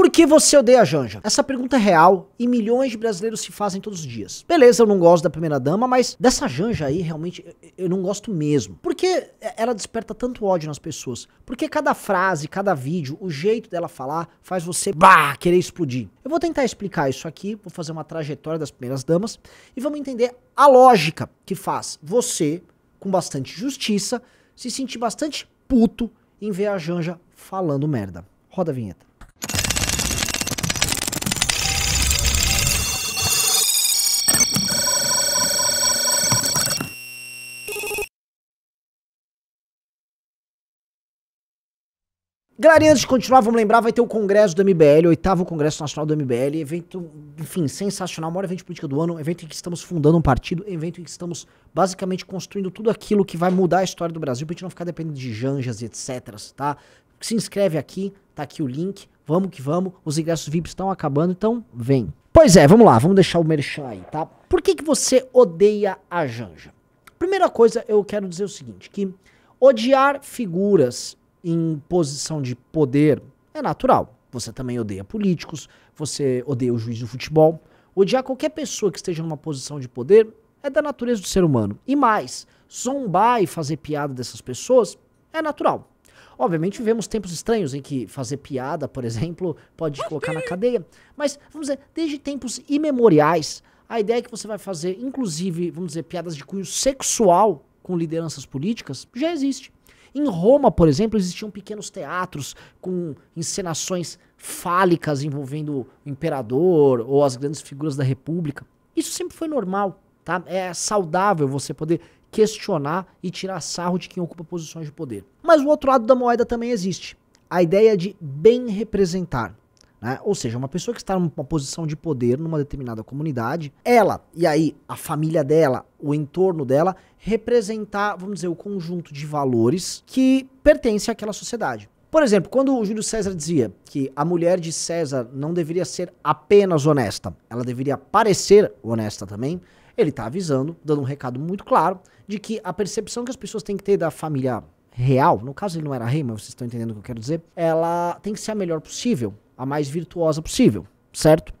Por que você odeia a Janja? Essa pergunta é real e milhões de brasileiros se fazem todos os dias. Beleza, eu não gosto da primeira dama, mas dessa Janja aí, realmente, eu não gosto mesmo. Por que ela desperta tanto ódio nas pessoas? Porque cada frase, cada vídeo, o jeito dela falar faz você, bah, querer explodir. Eu vou tentar explicar isso aqui, vou fazer uma trajetória das primeiras damas e vamos entender a lógica que faz você, com bastante justiça, se sentir bastante puto em ver a Janja falando merda. Roda a vinheta. Galerinha, antes de continuar, vamos lembrar, vai ter o Congresso do MBL, oitavo Congresso Nacional do MBL, evento, enfim, sensacional, maior evento de política do ano, evento em que estamos fundando um partido, evento em que estamos basicamente construindo tudo aquilo que vai mudar a história do Brasil, pra gente não ficar dependendo de janjas e etc, tá? Se inscreve aqui, tá aqui o link, vamos que vamos, os ingressos VIPs estão acabando, então vem. Pois é, vamos lá, vamos deixar o merchan aí, tá? Por que que você odeia a janja? Primeira coisa, eu quero dizer o seguinte, que odiar figuras em posição de poder é natural. Você também odeia políticos, você odeia o juiz do futebol. Odiar qualquer pessoa que esteja numa posição de poder é da natureza do ser humano. E mais, zombar e fazer piada dessas pessoas é natural. Obviamente vivemos tempos estranhos em que fazer piada, por exemplo, pode te colocar na cadeia. Mas, vamos dizer, desde tempos imemoriais, a ideia é que você vai fazer, inclusive, vamos dizer, piadas de cunho sexual com lideranças políticas já existe. Em Roma, por exemplo, existiam pequenos teatros com encenações fálicas envolvendo o imperador ou as grandes figuras da república. Isso sempre foi normal, tá? É saudável você poder questionar e tirar sarro de quem ocupa posições de poder. Mas o outro lado da moeda também existe. A ideia de bem representar. Né? Ou seja, uma pessoa que está numa posição de poder numa determinada comunidade, ela e aí a família dela, o entorno dela, representar, vamos dizer, o conjunto de valores que pertence àquela sociedade. Por exemplo, quando o Júlio César dizia que a mulher de César não deveria ser apenas honesta, ela deveria parecer honesta também, ele está avisando, dando um recado muito claro, de que a percepção que as pessoas têm que ter da família real, no caso ele não era rei, mas vocês estão entendendo o que eu quero dizer, ela tem que ser a melhor possível a mais virtuosa possível, certo?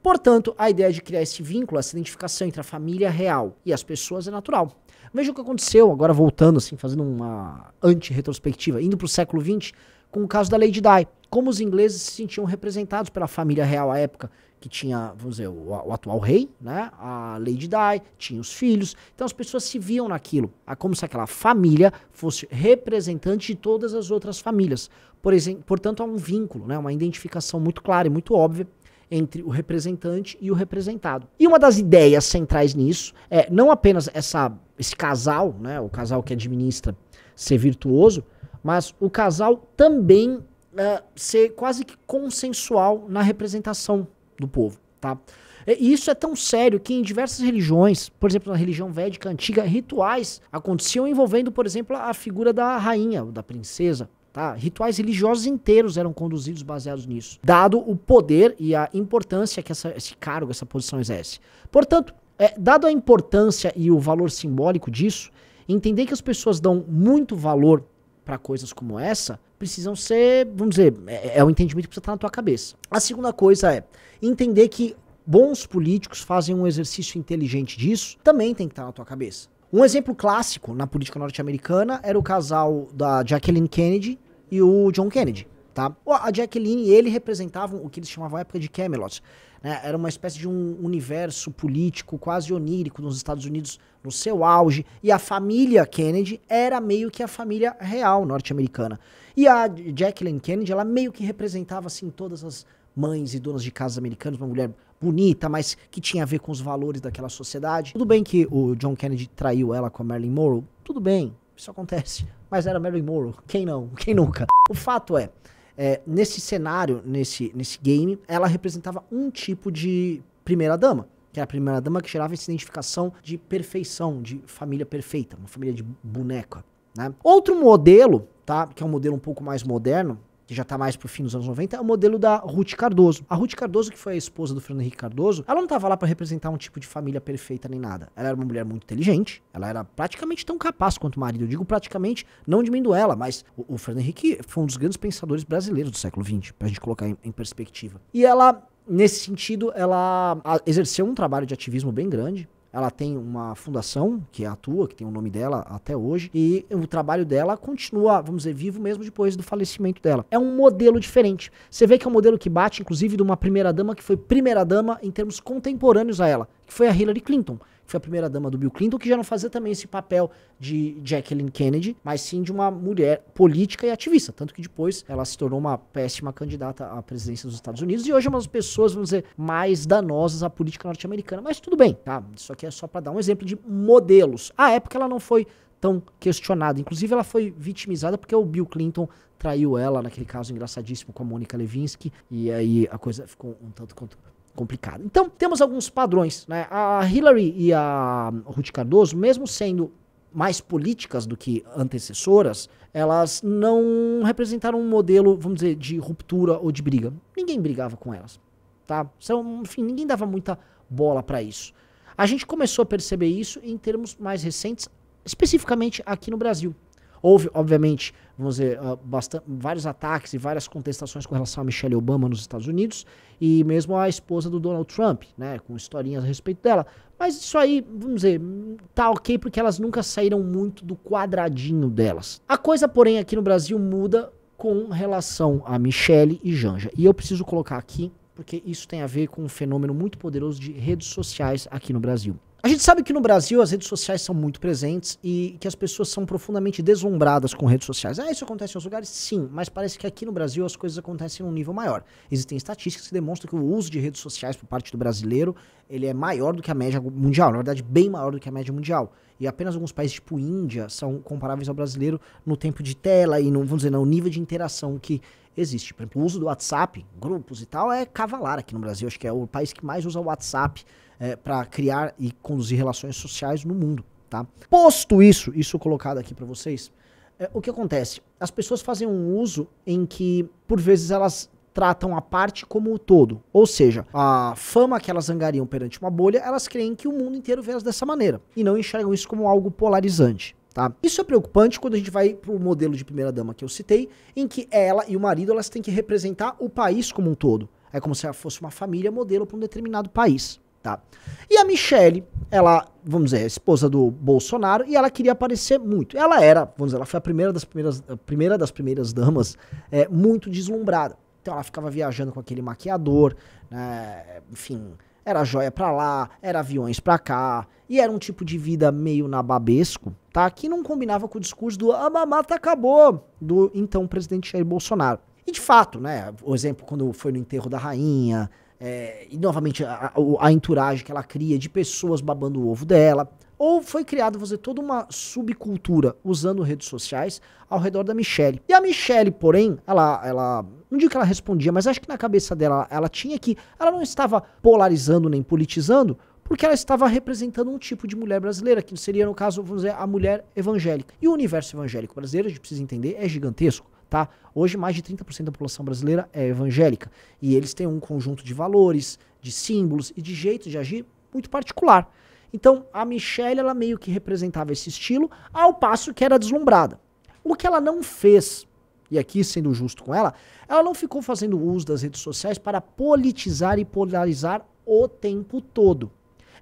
Portanto, a ideia de criar esse vínculo, essa identificação entre a família real e as pessoas é natural. Veja o que aconteceu, agora voltando assim, fazendo uma anti-retrospectiva, indo para o século XX, com o caso da Lady Di como os ingleses se sentiam representados pela família real à época, que tinha, vamos dizer, o, o atual rei, né, a Lady Di, tinha os filhos. Então as pessoas se viam naquilo, é como se aquela família fosse representante de todas as outras famílias. Por exemplo, portanto, há um vínculo, né, uma identificação muito clara e muito óbvia entre o representante e o representado. E uma das ideias centrais nisso é não apenas essa, esse casal, né, o casal que administra ser virtuoso, mas o casal também é, ser quase que consensual na representação do povo, tá? E isso é tão sério que em diversas religiões, por exemplo, na religião védica antiga, rituais aconteciam envolvendo, por exemplo, a figura da rainha, da princesa, tá? Rituais religiosos inteiros eram conduzidos baseados nisso, dado o poder e a importância que essa, esse cargo, essa posição exerce. Portanto, é, dado a importância e o valor simbólico disso, entender que as pessoas dão muito valor para coisas como essa precisam ser, vamos dizer, é, é um entendimento que precisa estar na tua cabeça. A segunda coisa é entender que bons políticos fazem um exercício inteligente disso, também tem que estar na tua cabeça. Um exemplo clássico na política norte-americana era o casal da Jacqueline Kennedy e o John Kennedy, tá? A Jacqueline e ele representavam o que eles chamavam a época de Camelots, né? Era uma espécie de um universo político quase onírico nos Estados Unidos no seu auge. E a família Kennedy era meio que a família real norte-americana. E a Jacqueline Kennedy, ela meio que representava assim todas as mães e donas de casas americanas, uma mulher bonita, mas que tinha a ver com os valores daquela sociedade. Tudo bem que o John Kennedy traiu ela com a Marilyn Monroe, tudo bem, isso acontece. Mas era Marilyn Monroe, quem não? Quem nunca? O fato é, é, nesse cenário, nesse, nesse game, ela representava um tipo de primeira-dama que era a primeira dama que gerava essa identificação de perfeição, de família perfeita, uma família de boneca, né? Outro modelo, tá, que é um modelo um pouco mais moderno, que já está mais pro fim dos anos 90, é o modelo da Ruth Cardoso. A Ruth Cardoso, que foi a esposa do Fernando Henrique Cardoso, ela não estava lá para representar um tipo de família perfeita nem nada. Ela era uma mulher muito inteligente, ela era praticamente tão capaz quanto o marido. Eu digo praticamente, não diminuindo ela, mas o, o Fernando Henrique foi um dos grandes pensadores brasileiros do século XX, para a gente colocar em, em perspectiva. E ela nesse sentido, ela exerceu um trabalho de ativismo bem grande. Ela tem uma fundação que é atua, que tem o nome dela até hoje, e o trabalho dela continua, vamos dizer, vivo mesmo depois do falecimento dela. É um modelo diferente. Você vê que é um modelo que bate, inclusive, de uma primeira-dama que foi primeira-dama em termos contemporâneos a ela, que foi a Hillary Clinton que foi a primeira dama do Bill Clinton, que já não fazia também esse papel de Jacqueline Kennedy, mas sim de uma mulher política e ativista. Tanto que depois ela se tornou uma péssima candidata à presidência dos Estados Unidos e hoje é uma das pessoas, vamos dizer, mais danosas à política norte-americana. Mas tudo bem, tá? Isso aqui é só para dar um exemplo de modelos. A época ela não foi tão questionada. Inclusive, ela foi vitimizada porque o Bill Clinton traiu ela naquele caso engraçadíssimo com a Mônica Levinsky, e aí a coisa ficou um tanto quanto complicado. Então, temos alguns padrões. Né? A Hillary e a Ruth Cardoso, mesmo sendo mais políticas do que antecessoras, elas não representaram um modelo, vamos dizer, de ruptura ou de briga. Ninguém brigava com elas, tá? São, enfim, ninguém dava muita bola para isso. A gente começou a perceber isso em termos mais recentes, especificamente aqui no Brasil. Houve, obviamente, vamos dizer, ah, bastante, vários ataques e várias contestações com relação a Michelle Obama nos Estados Unidos e mesmo a esposa do Donald Trump, né, com historinhas a respeito dela. Mas isso aí, vamos dizer, tá ok porque elas nunca saíram muito do quadradinho delas. A coisa, porém, aqui no Brasil muda com relação a Michelle e Janja. E eu preciso colocar aqui porque isso tem a ver com um fenômeno muito poderoso de redes sociais aqui no Brasil. A gente sabe que no Brasil as redes sociais são muito presentes e que as pessoas são profundamente deslumbradas com redes sociais. Ah, isso acontece em outros lugares? Sim, mas parece que aqui no Brasil as coisas acontecem em um nível maior. Existem estatísticas que demonstram que o uso de redes sociais por parte do brasileiro ele é maior do que a média mundial, na verdade, bem maior do que a média mundial. E apenas alguns países, tipo Índia, são comparáveis ao brasileiro no tempo de tela e, no, vamos dizer, no nível de interação que existe. Por exemplo, o uso do WhatsApp, grupos e tal, é cavalar aqui no Brasil. Acho que é o país que mais usa o WhatsApp é, eh, para criar e conduzir relações sociais no mundo. Tá? Posto isso, isso colocado aqui para vocês, é, o que acontece? As pessoas fazem um uso em que, por vezes, elas tratam a parte como o todo. Ou seja, a fama que elas angariam perante uma bolha, elas creem que o mundo inteiro vê elas dessa maneira. E não enxergam isso como algo polarizante. Tá? Isso é preocupante quando a gente vai para o modelo de primeira-dama que eu citei, em que ela e o marido elas têm que representar o país como um todo. É como se ela fosse uma família modelo para um determinado país. Tá? E a Michelle, ela, vamos dizer, é esposa do Bolsonaro, e ela queria aparecer muito. Ela era, vamos dizer, ela foi a primeira das primeiras, primeira das primeiras damas é, muito deslumbrada. Então ela ficava viajando com aquele maquiador, né, enfim, era joia pra lá, era aviões pra cá, e era um tipo de vida meio nababesco, tá? Que não combinava com o discurso do ah, a mamata acabou, do então presidente Jair Bolsonaro. E de fato, né? O exemplo quando foi no enterro da rainha, é, e novamente a, a, a entourage que ela cria de pessoas babando o ovo dela. Ou foi criado você toda uma subcultura usando redes sociais ao redor da Michelle. E a Michelle, porém, ela, ela não digo que ela respondia, mas acho que na cabeça dela ela tinha que. Ela não estava polarizando nem politizando, porque ela estava representando um tipo de mulher brasileira, que seria, no caso, vamos dizer, a mulher evangélica. E o universo evangélico brasileiro, a gente precisa entender, é gigantesco. Tá? Hoje, mais de 30% da população brasileira é evangélica. E eles têm um conjunto de valores, de símbolos e de jeitos de agir muito particular. Então a Michelle ela meio que representava esse estilo, ao passo que era deslumbrada. O que ela não fez, e aqui sendo justo com ela, ela não ficou fazendo uso das redes sociais para politizar e polarizar o tempo todo.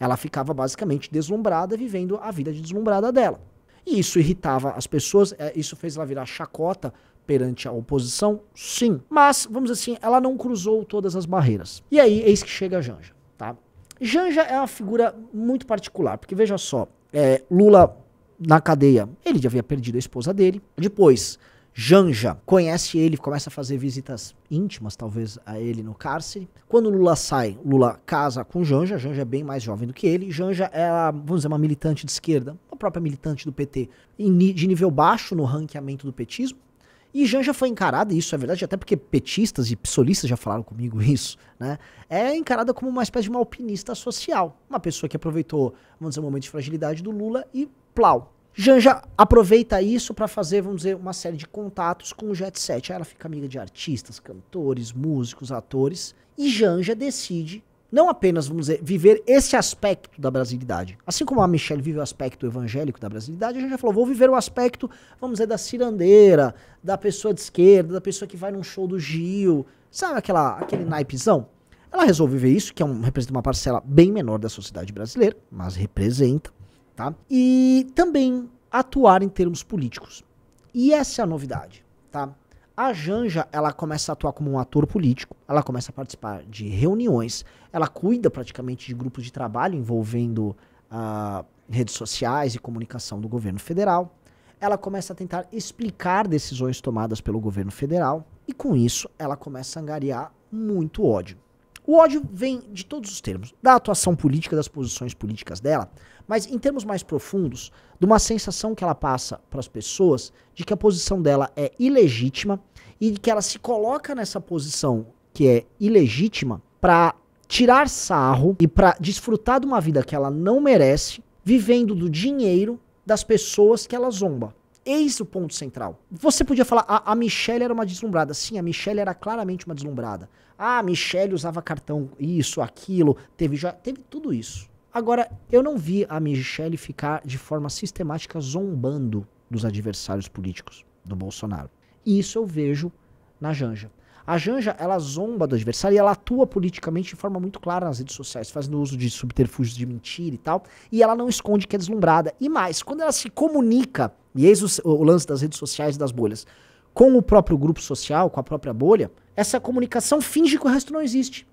Ela ficava basicamente deslumbrada, vivendo a vida de deslumbrada dela. E isso irritava as pessoas, é, isso fez ela virar chacota perante a oposição? Sim. Mas, vamos dizer assim, ela não cruzou todas as barreiras. E aí, eis que chega a Janja, tá? Janja é uma figura muito particular, porque veja só, é, Lula na cadeia, ele já havia perdido a esposa dele. Depois, Janja conhece ele, começa a fazer visitas íntimas, talvez, a ele no cárcere. Quando Lula sai, Lula casa com Janja. Janja é bem mais jovem do que ele. Janja é, vamos dizer, uma militante de esquerda, uma própria militante do PT, de nível baixo no ranqueamento do petismo. E Janja foi encarada, isso é verdade, até porque petistas e psolistas já falaram comigo isso, né? É encarada como uma espécie de uma alpinista social. Uma pessoa que aproveitou, vamos dizer, o um momento de fragilidade do Lula e plau. Janja aproveita isso para fazer, vamos dizer, uma série de contatos com o Jet Set. Aí ela fica amiga de artistas, cantores, músicos, atores. E Janja decide não apenas, vamos dizer, viver esse aspecto da brasilidade. Assim como a Michelle vive o aspecto evangélico da brasilidade, a gente já falou, vou viver o aspecto, vamos dizer, da cirandeira, da pessoa de esquerda, da pessoa que vai num show do Gil, sabe aquela, aquele naipezão? Ela resolve viver isso, que é um, representa uma parcela bem menor da sociedade brasileira, mas representa, tá? E também atuar em termos políticos. E essa é a novidade, tá? A Janja, ela começa a atuar como um ator político, ela começa a participar de reuniões, ela cuida praticamente de grupos de trabalho envolvendo ah, redes sociais e comunicação do governo federal. Ela começa a tentar explicar decisões tomadas pelo governo federal e, com isso, ela começa a angariar muito ódio. O ódio vem de todos os termos, da atuação política, das posições políticas dela, mas em termos mais profundos, de uma sensação que ela passa para as pessoas de que a posição dela é ilegítima e de que ela se coloca nessa posição que é ilegítima para tirar sarro e para desfrutar de uma vida que ela não merece, vivendo do dinheiro das pessoas que ela zomba. Eis o ponto central. Você podia falar, a, a Michelle era uma deslumbrada. Sim, a Michelle era claramente uma deslumbrada. Ah, a Michelle usava cartão, isso, aquilo, teve já, teve tudo isso. Agora, eu não vi a Michelle ficar de forma sistemática zombando dos adversários políticos do Bolsonaro. E isso eu vejo na Janja. A Janja, ela zomba do adversário e ela atua politicamente de forma muito clara nas redes sociais, fazendo uso de subterfúgios de mentira e tal. E ela não esconde que é deslumbrada. E mais, quando ela se comunica e eis o, o lance das redes sociais e das bolhas. Com o próprio grupo social, com a própria bolha, essa comunicação finge que o resto não existe.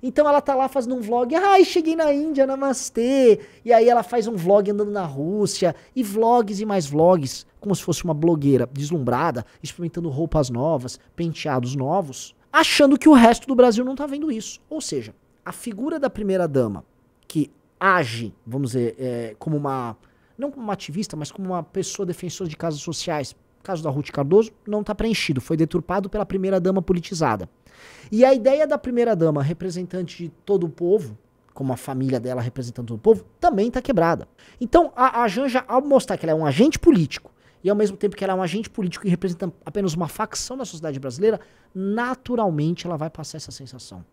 Então ela tá lá fazendo um vlog, ai, cheguei na Índia, namastê. E aí ela faz um vlog andando na Rússia, e vlogs e mais vlogs, como se fosse uma blogueira deslumbrada, experimentando roupas novas, penteados novos, achando que o resto do Brasil não tá vendo isso. Ou seja, a figura da primeira dama, que age, vamos dizer, é, como uma não como uma ativista, mas como uma pessoa defensora de casas sociais, caso da Ruth Cardoso, não está preenchido, foi deturpado pela primeira-dama politizada. E a ideia da primeira-dama, representante de todo o povo, como a família dela representando todo o povo, também está quebrada. Então, a, a Janja, ao mostrar que ela é um agente político, e ao mesmo tempo que ela é um agente político que representa apenas uma facção da sociedade brasileira, naturalmente ela vai passar essa sensação.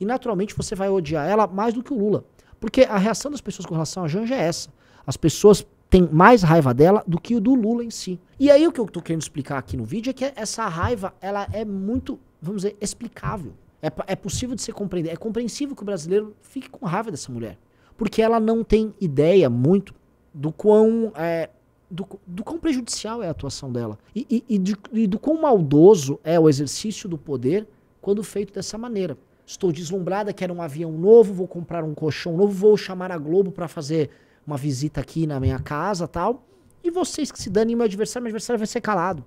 E naturalmente você vai odiar ela mais do que o Lula. Porque a reação das pessoas com relação à Janja é essa. As pessoas tem mais raiva dela do que o do Lula em si. E aí o que eu tô querendo explicar aqui no vídeo é que essa raiva, ela é muito, vamos dizer, explicável. É, é possível de ser compreender. É compreensível que o brasileiro fique com raiva dessa mulher. Porque ela não tem ideia muito do quão. É, do, do quão prejudicial é a atuação dela. E, e, e, de, e do quão maldoso é o exercício do poder quando feito dessa maneira. Estou deslumbrada, quero um avião novo, vou comprar um colchão novo, vou chamar a Globo para fazer uma visita aqui na minha casa tal. E vocês que se danem, meu adversário, meu adversário vai ser calado.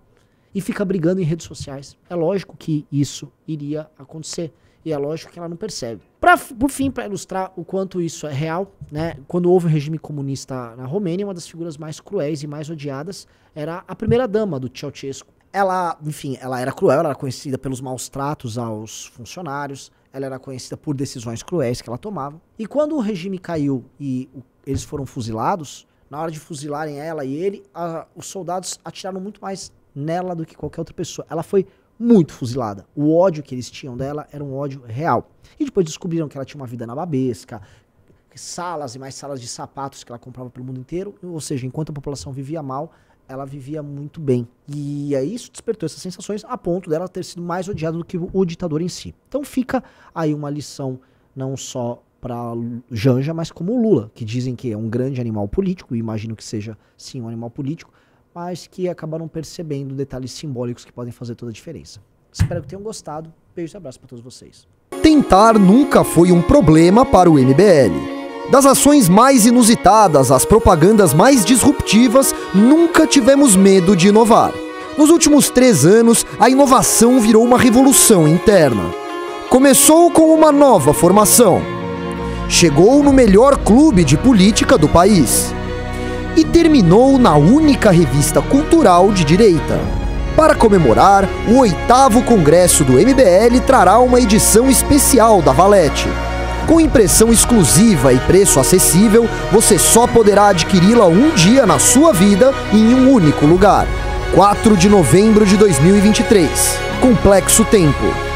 E fica brigando em redes sociais. É lógico que isso iria acontecer. E é lógico que ela não percebe. Pra, por fim, para ilustrar o quanto isso é real, né? quando houve o um regime comunista na Romênia, uma das figuras mais cruéis e mais odiadas era a primeira-dama do Ceausescu. Ela, enfim, ela era cruel, ela era conhecida pelos maus tratos aos funcionários, ela era conhecida por decisões cruéis que ela tomava. E quando o regime caiu e o eles foram fuzilados, na hora de fuzilarem ela e ele, a, os soldados atiraram muito mais nela do que qualquer outra pessoa. Ela foi muito fuzilada. O ódio que eles tinham dela era um ódio real. E depois descobriram que ela tinha uma vida na babesca, salas e mais salas de sapatos que ela comprava pelo mundo inteiro. Ou seja, enquanto a população vivia mal, ela vivia muito bem. E aí é isso despertou essas sensações a ponto dela ter sido mais odiada do que o ditador em si. Então fica aí uma lição não só para Janja, mas como Lula, que dizem que é um grande animal político, e imagino que seja sim um animal político, mas que acabaram percebendo detalhes simbólicos que podem fazer toda a diferença. Espero que tenham gostado. Beijos e abraço para todos vocês. Tentar nunca foi um problema para o MBL. Das ações mais inusitadas às propagandas mais disruptivas, nunca tivemos medo de inovar. Nos últimos três anos, a inovação virou uma revolução interna. Começou com uma nova formação Chegou no melhor clube de política do país e terminou na única revista cultural de direita. Para comemorar, o oitavo congresso do MBL trará uma edição especial da Valete. Com impressão exclusiva e preço acessível, você só poderá adquiri-la um dia na sua vida e em um único lugar. 4 de novembro de 2023. Complexo Tempo.